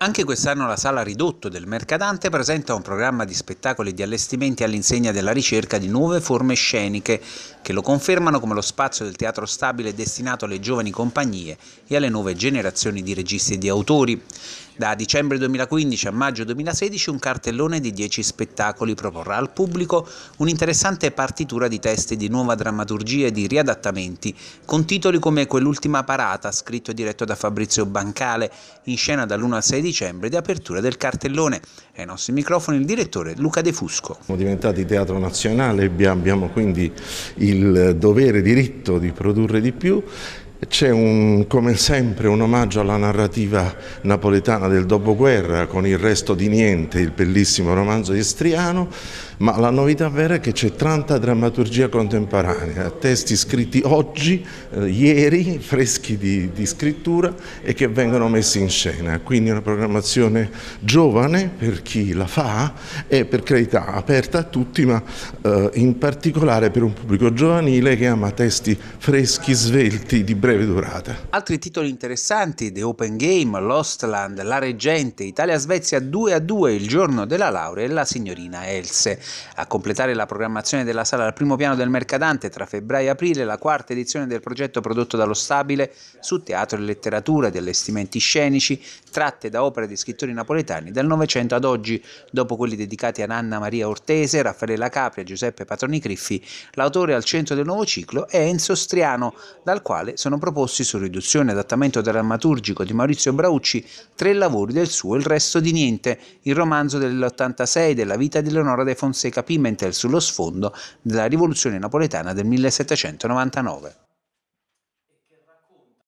Anche quest'anno la Sala Ridotto del Mercadante presenta un programma di spettacoli e di allestimenti all'insegna della ricerca di nuove forme sceniche che lo confermano come lo spazio del teatro stabile destinato alle giovani compagnie e alle nuove generazioni di registi e di autori. Da dicembre 2015 a maggio 2016 un cartellone di 10 spettacoli proporrà al pubblico un'interessante partitura di testi di nuova drammaturgia e di riadattamenti, con titoli come Quell'ultima parata, scritto e diretto da Fabrizio Bancale, in scena dall'1 al 6 dicembre di apertura del cartellone. Ai nostri microfoni il direttore Luca De Fusco. Siamo diventati teatro nazionale, abbiamo quindi il dovere, diritto di produrre di più c'è come sempre un omaggio alla narrativa napoletana del dopoguerra con il resto di niente, il bellissimo romanzo di Striano, ma la novità vera è che c'è tanta drammaturgia contemporanea, testi scritti oggi, eh, ieri, freschi di, di, scrittura e che vengono messi in scena. Quindi una programmazione giovane per chi la fa e per carità aperta a tutti, ma eh, in particolare per un pubblico giovanile che ama testi freschi, svelti, di breve breve durata. Altri titoli interessanti, The Open Game, Lost Land, La Reggente, Italia-Svezia 2 a 2 il giorno della laurea e la signorina Else. A completare la programmazione della sala al primo piano del Mercadante tra febbraio e aprile la quarta edizione del progetto prodotto dallo Stabile su teatro e letteratura, di allestimenti scenici, tratte da opere di scrittori napoletani dal Novecento ad oggi, dopo quelli dedicati a Anna Maria Ortese, Raffaella Capria, Giuseppe Patroni Griffi, l'autore al centro del nuovo ciclo è Enzo Striano, dal quale sono vengono proposti su riduzione e adattamento drammaturgico di Maurizio Braucci tre lavori del suo Il resto di niente, il romanzo dell'86 della vita di Leonora de Fonseca Pimentel sullo sfondo della rivoluzione napoletana del 1799.